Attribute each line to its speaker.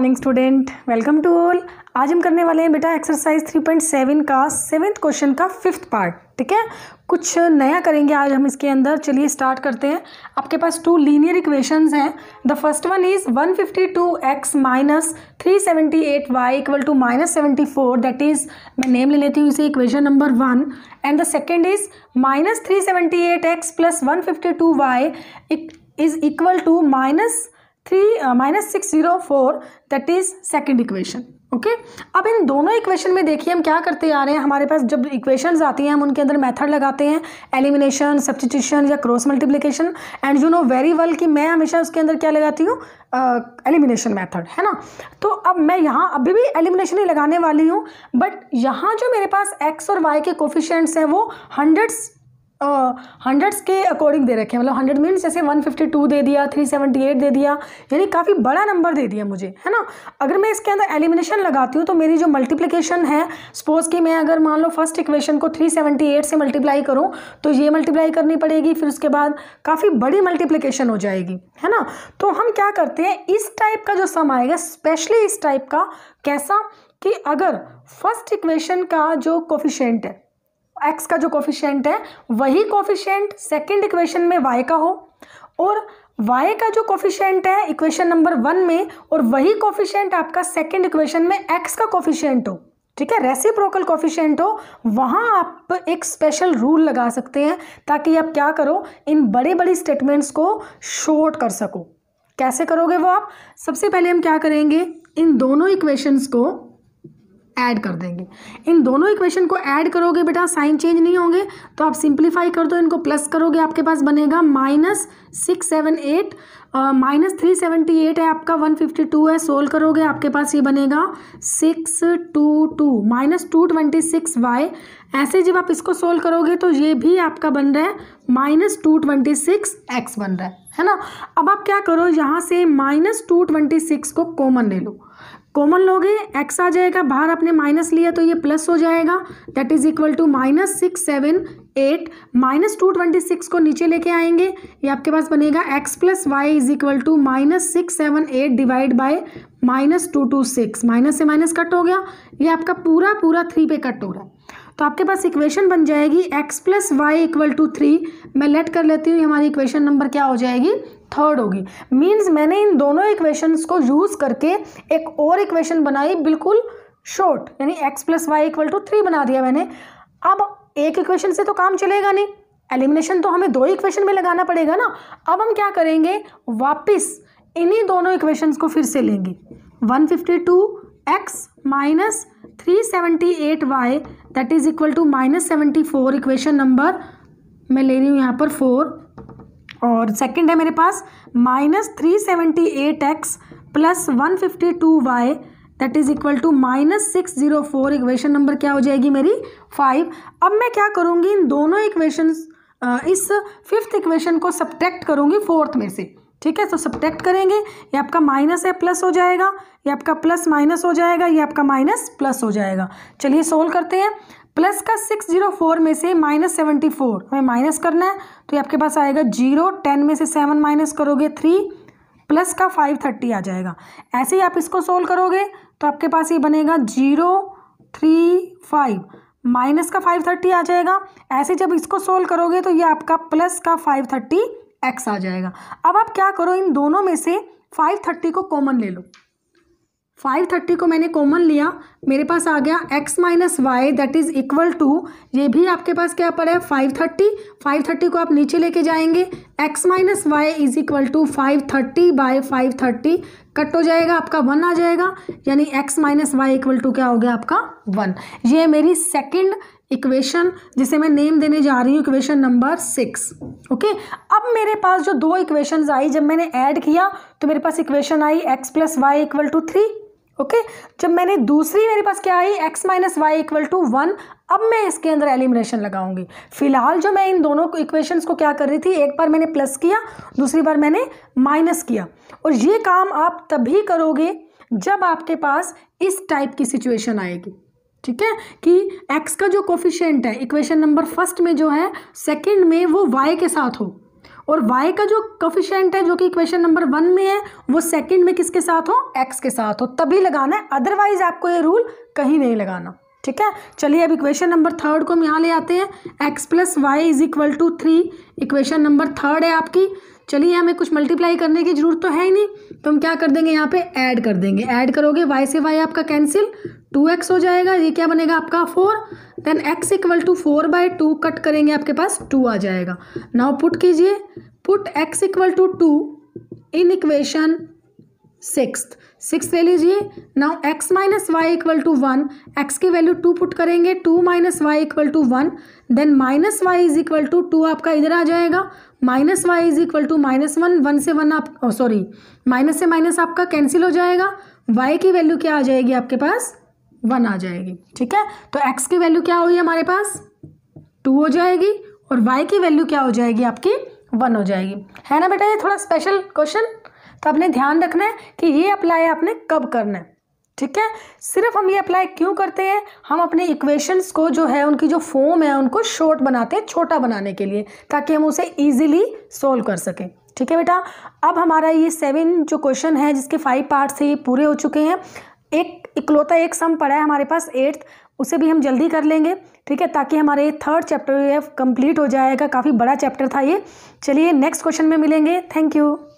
Speaker 1: morning student welcome to all आज हम करने वाले हैं बेटा एक्सरसाइज 3.7 का सेवेंथ क्वेश्चन का फिफ्थ पार्ट ठीक है कुछ नया करेंगे आज हम इसके अंदर चलिए स्टार्ट करते हैं आपके पास टू लीनियर इक्वेशंस हैं the first one is 152x fifty two X minus three seventy eight Y equal to minus seventy four that is मैं नेम ले लेती हूँ इसे equation number one and the second is minus three seventy eight X plus one fifty two Y is equal to minus three minus six zero four that is second equation okay अब इन दोनों equation में देखिए हम क्या करते आ रहे हैं हमारे पास जब इक्वेशंस आती हैं हम उनके अंदर मेथड लगाते हैं एलिमिनेशन सब्सटीट्यूशन या cross multiplication and you know very well कि मैं हमेशा उसके अंदर क्या लगाती हूँ एलिमिनेशन मेथड है ना तो अब मैं यहाँ अभी भी एलिमिनेशन ही लगाने वाली हूँ बट यहाँ जो मेरे पास एक्स और वाई के कोफिशेंट्स हैं वो हंड्रेड्स हंड्रेड्स uh, के अकॉर्डिंग दे रखे हैं मतलब हंड्रेड मीन्स जैसे वन फिफ्टी टू दे दिया थ्री सेवेंटी एट दे दिया यानी काफ़ी बड़ा नंबर दे दिया मुझे है ना अगर मैं इसके अंदर एलिमिनेशन लगाती हूँ तो मेरी जो मल्टीप्लिकेशन है सपोज कि मैं अगर मान लो फर्स्ट इक्वेशन को थ्री सेवेंटी एट से मल्टीप्लाई करूँ तो ये मल्टीप्लाई करनी पड़ेगी फिर उसके बाद काफ़ी बड़ी मल्टीप्लीकेशन हो जाएगी है ना तो हम क्या करते हैं इस टाइप का जो सम आएगा स्पेशली इस टाइप का कैसा कि अगर फर्स्ट इक्वेशन का जो कोफिशेंट है एक्स का जो कॉफिशियंट है वही कॉफिशियंट सेकेंड इक्वेशन में वाई का हो और y का जो कॉफिशियंट है इक्वेशन नंबर वन में और वही कॉफिशियंट आपका सेकेंड इक्वेशन में x का कोफिशेंट हो ठीक है रेसिप्रोकल कॉफिशियंट हो वहाँ आप एक स्पेशल रूल लगा सकते हैं ताकि आप क्या करो इन बड़े बड़ी स्टेटमेंट्स को शॉर्ट कर सको कैसे करोगे वो आप सबसे पहले हम क्या करेंगे इन दोनों इक्वेशंस को ऐड कर देंगे इन दोनों इक्वेशन को ऐड करोगे बेटा साइन चेंज नहीं होंगे तो आप सिंप्लीफाई कर दो इनको प्लस करोगे आपके पास बनेगा minus six seven eight minus three seventy eight है आपका वन फिफ्टी टू है सोल्व करोगे आपके पास ये बनेगा six two two minus two twenty six Y ऐसे जब आप इसको सोल्व करोगे तो ये भी आपका बन रहा है minus two twenty six X बन रहा है है ना अब आप क्या करो यहाँ से माइनस टू ट्वेंटी सिक्स को कॉमन ले लो कॉमन लोगे एक्स आ जाएगा बाहर आपने माइनस लिया तो ये प्लस हो जाएगा that is equal to minus six seven eight minus two twenty six को नीचे लेके आएंगे ये आपके पास बनेगा X plus Y is equal to minus six seven eight divide by minus two two six minus से माइनस कट हो गया ये आपका पूरा पूरा थ्री पे कट हो रहा है तो आपके पास इक्वेशन बन जाएगी X plus Y equal to three मैं लेट कर लेती हूँ हमारी इक्वेशन नंबर क्या हो जाएगी थर्ड होगी मीन्स मैंने इन दोनों इक्वेशंस को यूज़ करके एक और इक्वेशन बनाई बिल्कुल शॉर्ट यानी X plus Y equal to three बना दिया मैंने अब एक इक्वेशन से तो काम चलेगा नहीं एलिमिनेशन तो हमें दो इक्वेशन में लगाना पड़ेगा ना अब हम क्या करेंगे वापस इन्हीं दोनों इक्वेशंस को फिर से लेंगे 152 X minus three seventy eight Y that is equal to minus seventy four equation number मैं ले रही हूँ यहाँ पर फोर और सेकंड है मेरे पास minus three seventy eight X plus one fifty two Y that is equal to minus six zero four equation number क्या हो जाएगी मेरी फाइव अब मैं क्या करूँगी इन दोनों इक्वेशन इस फिफ्थ इक्वेशन को सब्ट्रैक्ट करूँगी फोर्थ में से ठीक है तो सब्टेक्ट करेंगे ये आपका माइनस है प्लस हो जाएगा ये आपका प्लस माइनस हो जाएगा ये आपका माइनस प्लस हो जाएगा चलिए सोल्व करते हैं प्लस का सिक्स जीरो फोर में से माइनस सेवेंटी फोर हमें माइनस करना है तो ये आपके पास आएगा जीरो टेन में से सेवन माइनस करोगे थ्री प्लस का फाइव थर्टी आ जाएगा ऐसे ही आप इसको सोल्व करोगे तो आपके पास ये बनेगा जीरो थ्री फाइव माइनस का फाइव थर्टी आ जाएगा ऐसे जब इसको सोल्व करोगे तो ये आपका प्लस का फाइव थर्टी एक्स आ जाएगा अब आप क्या करो इन दोनों में से फाइव थर्टी को कॉमन ले लो फाइव थर्टी को मैंने कॉमन लिया मेरे पास आ गया X minus Y that is equal to ये भी आपके पास क्या पड़ा है फाइव थर्टी फाइव थर्टी को आप नीचे लेके जाएंगे x minus y is equal to five thirty by five thirty cut हो जाएगा आपका वन आ जाएगा यानी x minus y equal to क्या हो गया आपका वन ये मेरी सेकेंड इक्वेशन जिसे मैं नेम देने जा रही हूँ इक्वेशन नंबर सिक्स ओके अब मेरे पास जो दो इक्वेशन आई जब मैंने ऐड किया तो मेरे पास इक्वेशन आई x plus Y equal to three okay जब मैंने दूसरी मेरे पास क्या आई x minus y equal to one अब मैं इसके अंदर एलिमिनेशन लगाऊंगी फिलहाल जो मैं इन दोनों इक्वेशंस को क्या कर रही थी एक बार मैंने प्लस किया दूसरी बार मैंने माइनस किया और ये काम आप तभी करोगे जब आपके पास इस टाइप की सिचुएशन आएगी ठीक है कि x का जो कोफिशियंट है इक्वेशन नंबर फर्स्ट में जो है सेकंड में वो y के साथ हो और y का जो कोफिशियंट है जो कि इक्वेशन नंबर वन में है वो सेकंड में किसके साथ हो x के साथ हो तभी लगाना है अदरवाइज आपको ये रूल कहीं नहीं लगाना ठीक है चलिए अब इक्वेशन नंबर थर्ड को हम यहाँ ले आते हैं x plus Y is equal to three equation number third है आपकी चलिए हमें कुछ मल्टीप्लाई करने की ज़रूरत तो है ही नहीं तो हम क्या कर देंगे यहाँ पे ऐड कर देंगे ऐड करोगे वाई से वाई आपका कैंसिल टू एक्स हो जाएगा ये क्या बनेगा आपका four then x equal to four by two cut करेंगे आपके पास टू आ जाएगा नाउ पुट कीजिए put x equal to two in equation six six ले लीजिए now x minus y equal to one x की वैल्यू टू पुट करेंगे two minus y equal to one then minus y is equal to two आपका इधर आ जाएगा minus y is equal to minus one one से one आप sorry oh, minus से minus आपका कैंसिल हो जाएगा वाई की वैल्यू क्या आ जाएगी आपके पास वन आ जाएगी ठीक है तो एक्स की वैल्यू क्या हुई हमारे पास टू हो जाएगी और वाई की वैल्यू क्या हो जाएगी आपकी वन हो जाएगी है ना बेटा ये थोड़ा स्पेशल क्वेश्चन तो आपने ध्यान रखना है कि ये अप्लाई आपने कब करना है ठीक है सिर्फ हम ये अप्लाई क्यों करते हैं हम अपने इक्वेशंस को जो है उनकी जो फॉर्म है उनको शॉर्ट बनाते हैं छोटा बनाने के लिए ताकि हम उसे ईजिली सॉल्व कर सकें ठीक है बेटा अब हमारा ये सेवन जो क्वेश्चन है जिसके फाइव पार्ट्स से ये पूरे हो चुके हैं एक इकलौता एक सम पड़ा है हमारे पास एट्थ उसे भी हम जल्दी कर लेंगे ठीक है ताकि हमारे थर्ड चैप्टर कंप्लीट हो जाएगा काफ़ी बड़ा चैप्टर था ये चलिए नेक्स्ट क्वेश्चन में मिलेंगे थैंक यू